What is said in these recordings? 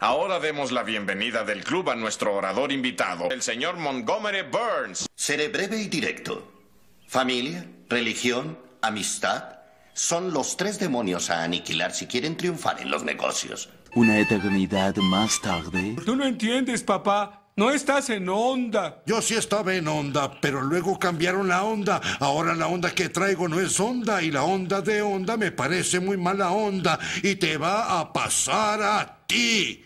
Ahora demos la bienvenida del club a nuestro orador invitado, el señor Montgomery Burns. Seré breve y directo. Familia, religión, amistad son los tres demonios a aniquilar si quieren triunfar en los negocios. Una eternidad más tarde. Tú no entiendes, papá. No estás en onda. Yo sí estaba en onda, pero luego cambiaron la onda. Ahora la onda que traigo no es onda y la onda de onda me parece muy mala onda y te va a pasar a ti.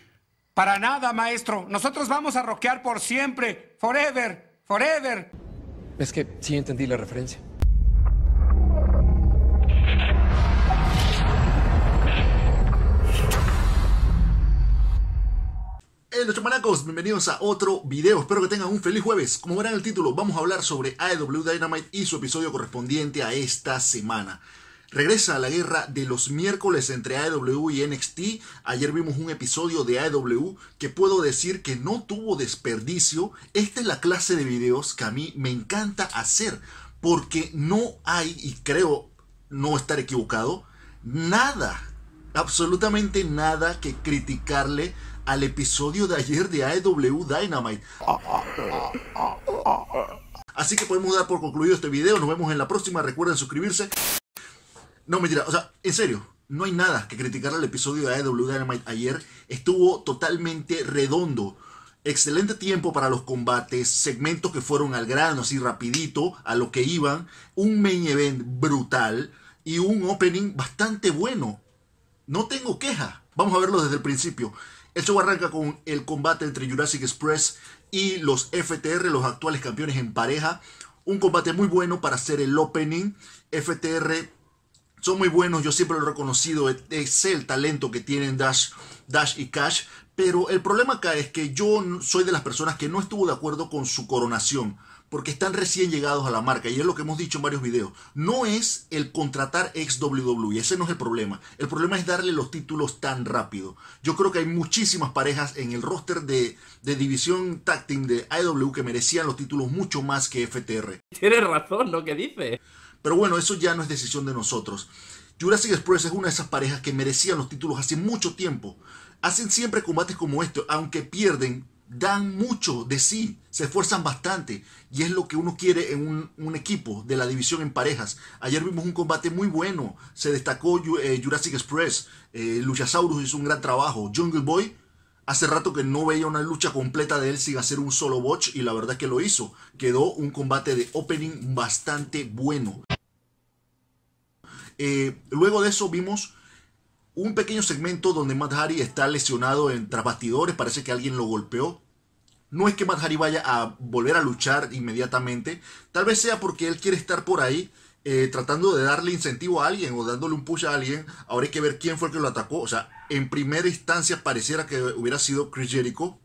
Para nada, maestro. Nosotros vamos a rockear por siempre. Forever. Forever. Es que sí entendí la referencia. ¡Hola los bienvenidos a otro video. Espero que tengan un feliz jueves. Como verán el título, vamos a hablar sobre AEW Dynamite y su episodio correspondiente a esta semana. Regresa a la guerra de los miércoles entre AEW y NXT. Ayer vimos un episodio de AEW que puedo decir que no tuvo desperdicio. Esta es la clase de videos que a mí me encanta hacer porque no hay, y creo no estar equivocado, nada, absolutamente nada que criticarle al episodio de ayer de AEW Dynamite. Así que podemos dar por concluido este video. Nos vemos en la próxima. Recuerden suscribirse. No, mentira. O sea, en serio. No hay nada que criticar al episodio de AEW Dynamite ayer. Estuvo totalmente redondo. Excelente tiempo para los combates. Segmentos que fueron al grano, así rapidito, a lo que iban. Un main event brutal. Y un opening bastante bueno. No tengo queja. Vamos a verlo desde el principio. El show arranca con el combate entre Jurassic Express y los FTR, los actuales campeones en pareja. Un combate muy bueno para hacer el opening. FTR son muy buenos, yo siempre lo he reconocido, es el talento que tienen Dash, Dash y Cash. Pero el problema acá es que yo soy de las personas que no estuvo de acuerdo con su coronación porque están recién llegados a la marca y es lo que hemos dicho en varios videos. No es el contratar ex WWE, ese no es el problema. El problema es darle los títulos tan rápido. Yo creo que hay muchísimas parejas en el roster de, división tag de AEW que merecían los títulos mucho más que FTR. Tienes razón lo que dice. Pero bueno, eso ya no es decisión de nosotros. Jurassic Express es una de esas parejas que merecían los títulos hace mucho tiempo. Hacen siempre combates como estos, aunque pierden dan mucho de sí, se esfuerzan bastante y es lo que uno quiere en un, equipo de la división en parejas. Ayer vimos un combate muy bueno, se destacó eh, Jurassic Express, eh, Luchasaurus hizo un gran trabajo, Jungle Boy, hace rato que no veía una lucha completa de él sin hacer un solo botch y la verdad que lo hizo, quedó un combate de opening bastante bueno. Eh, luego de eso vimos un pequeño segmento donde Matt está lesionado en tras parece que alguien lo golpeó. No es que Matt vaya a volver a luchar inmediatamente, tal vez sea porque él quiere estar por ahí eh, tratando de darle incentivo a alguien o dándole un push a alguien. Ahora hay que ver quién fue el que lo atacó. O sea, en primera instancia pareciera que hubiera sido Chris Jericho,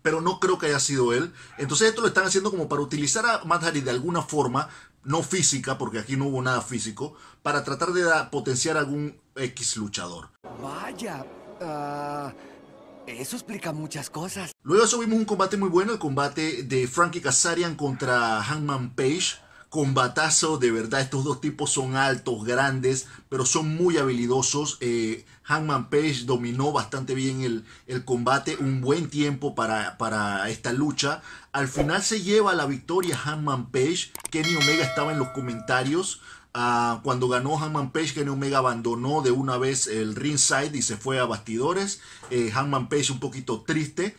pero no creo que haya sido él. Entonces esto lo están haciendo como para utilizar a Matt de alguna forma, no física, porque aquí no hubo nada físico, para tratar de potenciar algún X luchador. Vaya, ah, eso explica muchas cosas. Luego subimos un combate muy bueno, el combate de Frankie Kazarian contra Hangman Page. Combatazo, de verdad, estos dos tipos son altos, grandes, pero son muy habilidosos. Eh, Hangman Page dominó bastante bien el, combate, un buen tiempo para, para esta lucha. Al final se lleva la victoria Hangman Page. Kenny Omega estaba en los comentarios Ah, cuando ganó Hanman Page, Kenny Omega abandonó de una vez el ringside y se fue a bastidores. Eh, Hanman Page un poquito triste.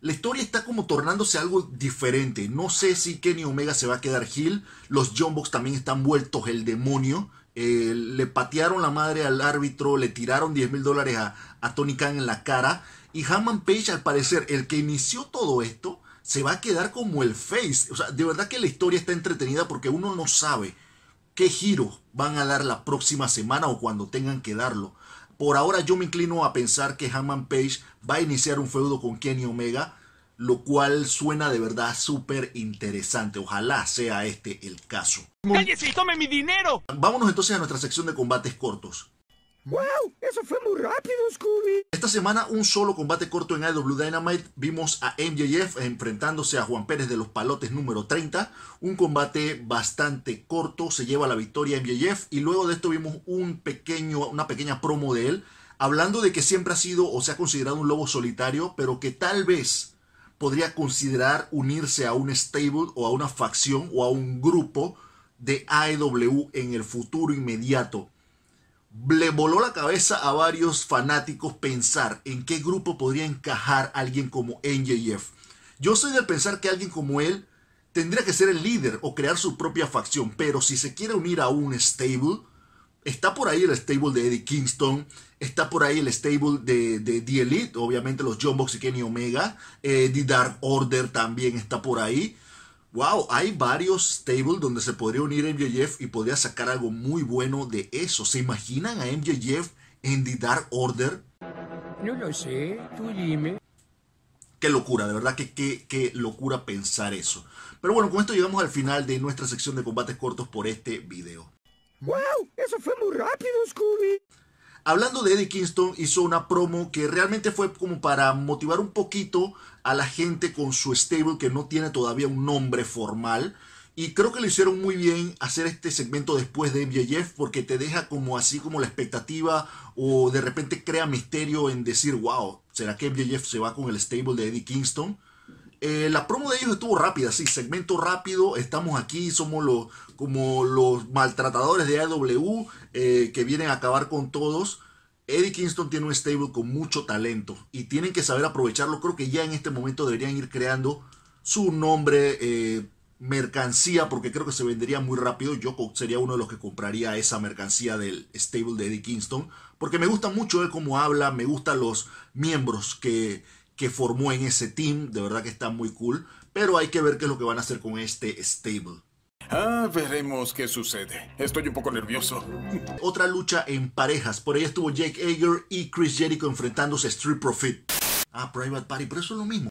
La historia está como tornándose algo diferente. No sé si Kenny Omega se va a quedar heel. Los John también están vueltos el demonio. Eh, le patearon la madre al árbitro, le tiraron 10 mil dólares a, Tony Khan en la cara. Y Hanman Page, al parecer, el que inició todo esto, se va a quedar como el face. O sea, de verdad que la historia está entretenida porque uno no sabe qué giro van a dar la próxima semana o cuando tengan que darlo. Por ahora yo me inclino a pensar que Hammond Page va a iniciar un feudo con Kenny Omega, lo cual suena de verdad súper interesante. Ojalá sea este el caso. ¡Cállese y tome mi dinero! Vámonos entonces a nuestra sección de combates cortos. ¡Wow! ¡Eso fue muy rápido, Scooby! Esta semana, un solo combate corto en IW Dynamite. Vimos a MJF enfrentándose a Juan Pérez de los Palotes número 30. Un combate bastante corto, se lleva la victoria MJF. Y luego de esto vimos un pequeño, una pequeña promo de él, hablando de que siempre ha sido o se ha considerado un lobo solitario, pero que tal vez podría considerar unirse a un stable o a una facción o a un grupo de AEW en el futuro inmediato le voló la cabeza a varios fanáticos pensar en qué grupo podría encajar alguien como NJF. Yo soy del pensar que alguien como él tendría que ser el líder o crear su propia facción, pero si se quiere unir a un stable, está por ahí el stable de Eddie Kingston, está por ahí el stable de, The Elite, obviamente los John y Kenny Omega, eh, The Dark Order también está por ahí wow, hay varios tables donde se podría unir MJF y podría sacar algo muy bueno de eso. ¿Se imaginan a MJF en The Dark Order? No lo sé, tú dime. Qué locura, de verdad que qué, locura pensar eso. Pero bueno, con esto llegamos al final de nuestra sección de combates cortos por este video. ¡Wow! Eso fue muy rápido, Scooby. Hablando de Eddie Kingston, hizo una promo que realmente fue como para motivar un poquito a la gente con su stable que no tiene todavía un nombre formal. Y creo que lo hicieron muy bien hacer este segmento después de MJF porque te deja como así como la expectativa o de repente crea misterio en decir, wow, ¿será que MJF se va con el stable de Eddie Kingston? Eh, la promo de ellos estuvo rápida, sí, segmento rápido. Estamos aquí, somos los como los maltratadores de AW e eh, que vienen a acabar con todos. Eddie Kingston tiene un stable con mucho talento y tienen que saber aprovecharlo. Creo que ya en este momento deberían ir creando su nombre, eh, mercancía, porque creo que se vendería muy rápido. Yo sería uno de los que compraría esa mercancía del stable de Eddie Kingston, porque me gusta mucho cómo habla, me gustan los miembros que que formó en ese team. De verdad que está muy cool. Pero hay que ver qué es lo que van a hacer con este stable. Ah, veremos qué sucede. Estoy un poco nervioso. Otra lucha en parejas. Por ahí estuvo Jake Ager y Chris Jericho enfrentándose a Street Profit. Ah, Private Party, pero eso es lo mismo.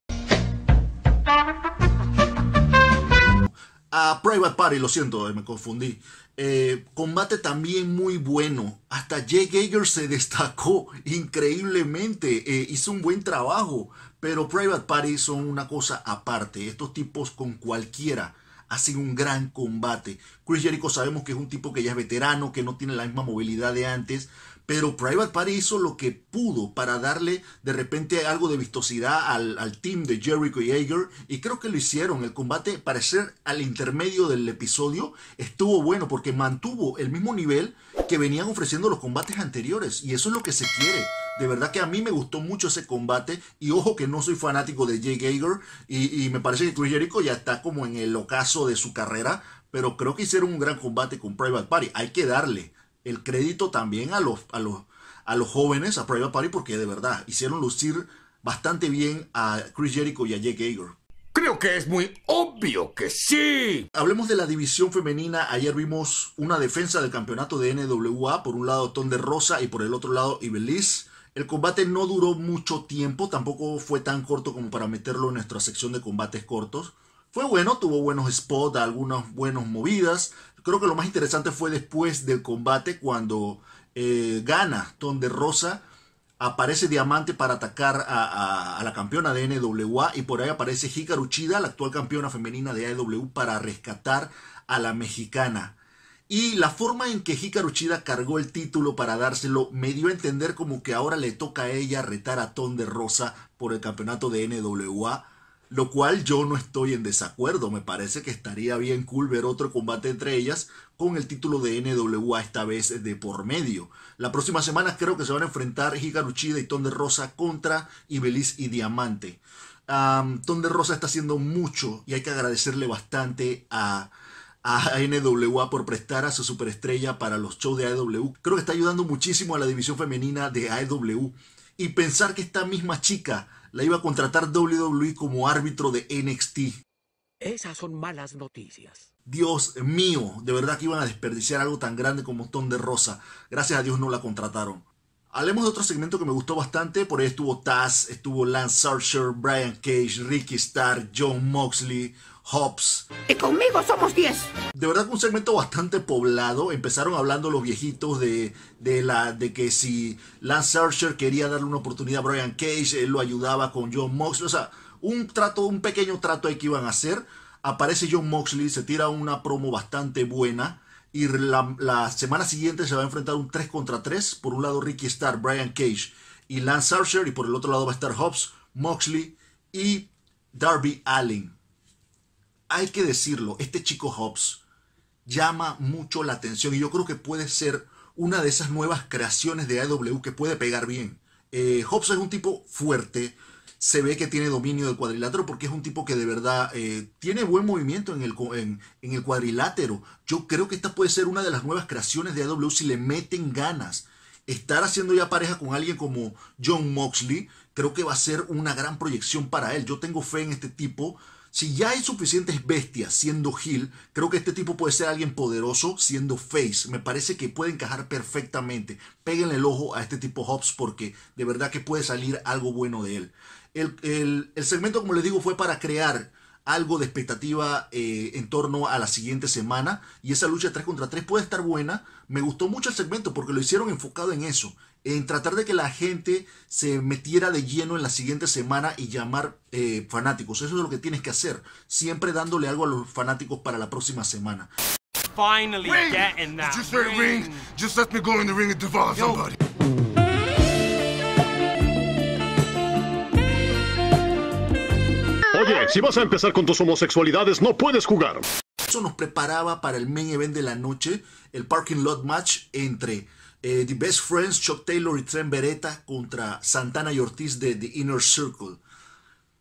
A Private Party, lo siento, me confundí. Eh, combate también muy bueno. Hasta Jay Geiger se destacó increíblemente. Eh, hizo un buen trabajo. Pero Private Party son una cosa aparte. Estos tipos con cualquiera hacen un gran combate. Chris Jericho sabemos que es un tipo que ya es veterano, que no tiene la misma movilidad de antes. Pero Private Party hizo lo que pudo para darle de repente algo de vistosidad al, team de Jericho y Hager. Y creo que lo hicieron. El combate, parecer al intermedio del episodio, estuvo bueno porque mantuvo el mismo nivel que venían ofreciendo los combates anteriores. Y eso es lo que se quiere. De verdad que a mí me gustó mucho ese combate. Y ojo que no soy fanático de Jake Hager. Y, y me parece que Chris Jericho ya está como en el ocaso de su carrera. Pero creo que hicieron un gran combate con Private Party. Hay que darle el crédito también a los, a los, a los jóvenes, a Private Party, porque de verdad hicieron lucir bastante bien a Chris Jericho y a Jake Hager. Creo que es muy obvio que sí. Hablemos de la división femenina. Ayer vimos una defensa del campeonato de NWA. Por un lado, Ton de Rosa y por el otro lado, Ibeliz. El combate no duró mucho tiempo, tampoco fue tan corto como para meterlo en nuestra sección de combates cortos. Fue bueno, tuvo buenos spots, algunas buenas movidas. Creo que lo más interesante fue después del combate cuando eh, gana de Rosa. Aparece Diamante para atacar a, la campeona de NWA y por ahí aparece Hikaru Chida, la actual campeona femenina de AEW, para rescatar a la mexicana. Y la forma en que Hikaru Chida cargó el título para dárselo me dio a entender como que ahora le toca a ella retar a Ton de Rosa por el campeonato de NWA. Lo cual yo no estoy en desacuerdo, me parece que estaría bien cool ver otro combate entre ellas con el título de NWA esta vez de por medio. La próxima semana creo que se van a enfrentar Giga y Tonde Rosa contra Ibeliz y Diamante. Tonde Rosa está haciendo mucho y hay que agradecerle bastante a, a NWA por prestar a su superestrella para los shows de AEW. Creo que está ayudando muchísimo a la división femenina de AEW. Y pensar que esta misma chica la iba a contratar WWE como árbitro de NXT. Esas son malas noticias. Dios mío, de verdad que iban a desperdiciar algo tan grande como Ton de Rosa. Gracias a Dios no la contrataron. Hablemos de otro segmento que me gustó bastante. Por ahí estuvo Taz, estuvo Lance Archer, Brian Cage, Ricky Starr, John Moxley, Hobbs. Y conmigo somos 10. De verdad que un segmento bastante poblado. Empezaron hablando los viejitos de, la, de que si Lance Archer quería darle una oportunidad a Brian Cage, él lo ayudaba con John Moxley. O sea, un trato, un pequeño trato que iban a hacer. Aparece John Moxley, se tira una promo bastante buena. Y la, semana siguiente se va a enfrentar un 3 contra 3. Por un lado Ricky Starr, Brian Cage y Lance Archer. Y por el otro lado va a estar Hobbs, Moxley y Darby Allen hay que decirlo, este chico Hobbs llama mucho la atención y yo creo que puede ser una de esas nuevas creaciones de AW que puede pegar bien. Eh, Hobbs es un tipo fuerte, se ve que tiene dominio del cuadrilátero porque es un tipo que de verdad eh, tiene buen movimiento en el, cuadrilátero. Yo creo que esta puede ser una de las nuevas creaciones de AW si le meten ganas. Estar haciendo ya pareja con alguien como John Moxley, creo que va a ser una gran proyección para él. Yo tengo fe en este tipo si ya hay suficientes bestias siendo Hill, creo que este tipo puede ser alguien poderoso siendo Face. Me parece que puede encajar perfectamente. Péguenle el ojo a este tipo Hobbs porque de verdad que puede salir algo bueno de él. El, segmento, como les digo, fue para crear algo de expectativa eh, en torno a la siguiente semana. Y esa lucha 3 contra 3 puede estar buena. Me gustó mucho el segmento porque lo hicieron enfocado en eso, en tratar de que la gente se metiera de lleno en la siguiente semana y llamar eh, fanáticos. Eso es lo que tienes que hacer, siempre dándole algo a los fanáticos para la próxima semana. Finally that Just let me go in the ring Oye, si vas a empezar con tus homosexualidades, no puedes jugar nos preparaba para el main event de la noche, el parking lot match entre eh, The Best Friends, Chuck Taylor y Trent Beretta contra Santana y Ortiz de The Inner Circle.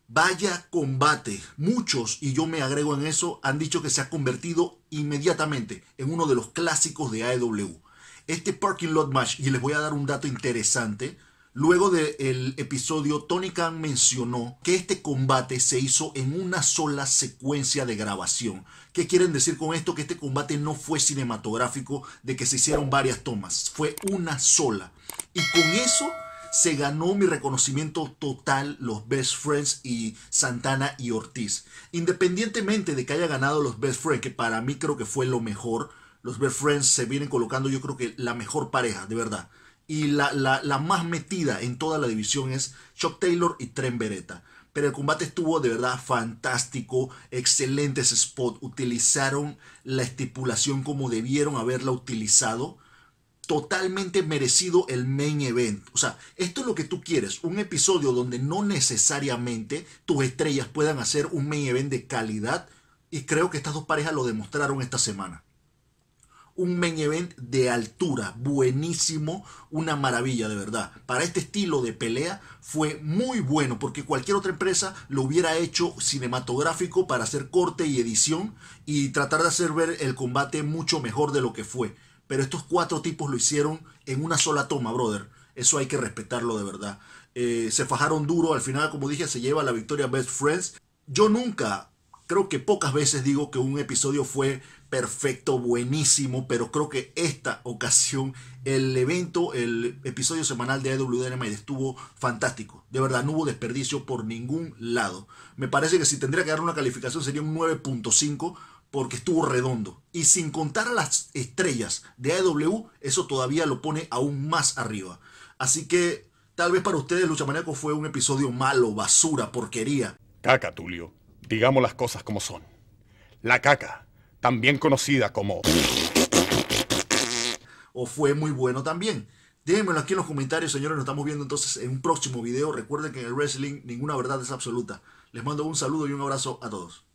Vaya combate. Muchos, y yo me agrego en eso, han dicho que se ha convertido inmediatamente en uno de los clásicos de AEW. Este parking lot match, y les voy a dar un dato interesante, Luego del episodio, Tony Khan mencionó que este combate se hizo en una sola secuencia de grabación. ¿Qué quieren decir con esto? Que este combate no fue cinematográfico, de que se hicieron varias tomas, fue una sola. Y con eso se ganó mi reconocimiento total los Best Friends y Santana y Ortiz. Independientemente de que haya ganado los Best Friends, que para mí creo que fue lo mejor, los Best Friends se vienen colocando yo creo que la mejor pareja, de verdad y la, más metida en toda la división es Chuck Taylor y Tren Beretta. Pero el combate estuvo de verdad fantástico, excelentes spot, utilizaron la estipulación como debieron haberla utilizado, totalmente merecido el main event. O sea, esto es lo que tú quieres, un episodio donde no necesariamente tus estrellas puedan hacer un main event de calidad y creo que estas dos parejas lo demostraron esta semana un main event de altura, buenísimo, una maravilla de verdad. Para este estilo de pelea fue muy bueno porque cualquier otra empresa lo hubiera hecho cinematográfico para hacer corte y edición y tratar de hacer ver el combate mucho mejor de lo que fue. Pero estos cuatro tipos lo hicieron en una sola toma, brother. Eso hay que respetarlo de verdad. Eh, se fajaron duro, al final, como dije, se lleva la victoria Best Friends. Yo nunca, creo que pocas veces digo que un episodio fue perfecto, buenísimo, pero creo que esta ocasión el evento, el episodio semanal de AEW Dynamite estuvo fantástico. De verdad, no hubo desperdicio por ningún lado. Me parece que si tendría que dar una calificación sería un 9.5 porque estuvo redondo. Y sin contar a las estrellas de AEW, eso todavía lo pone aún más arriba. Así que tal vez para ustedes Lucha fue un episodio malo, basura, porquería. Caca, Tulio. Digamos las cosas como son. La caca también conocida como... O fue muy bueno también. Déjenmelo aquí en los comentarios, señores. Nos estamos viendo entonces en un próximo video. Recuerden que en el wrestling ninguna verdad es absoluta. Les mando un saludo y un abrazo a todos.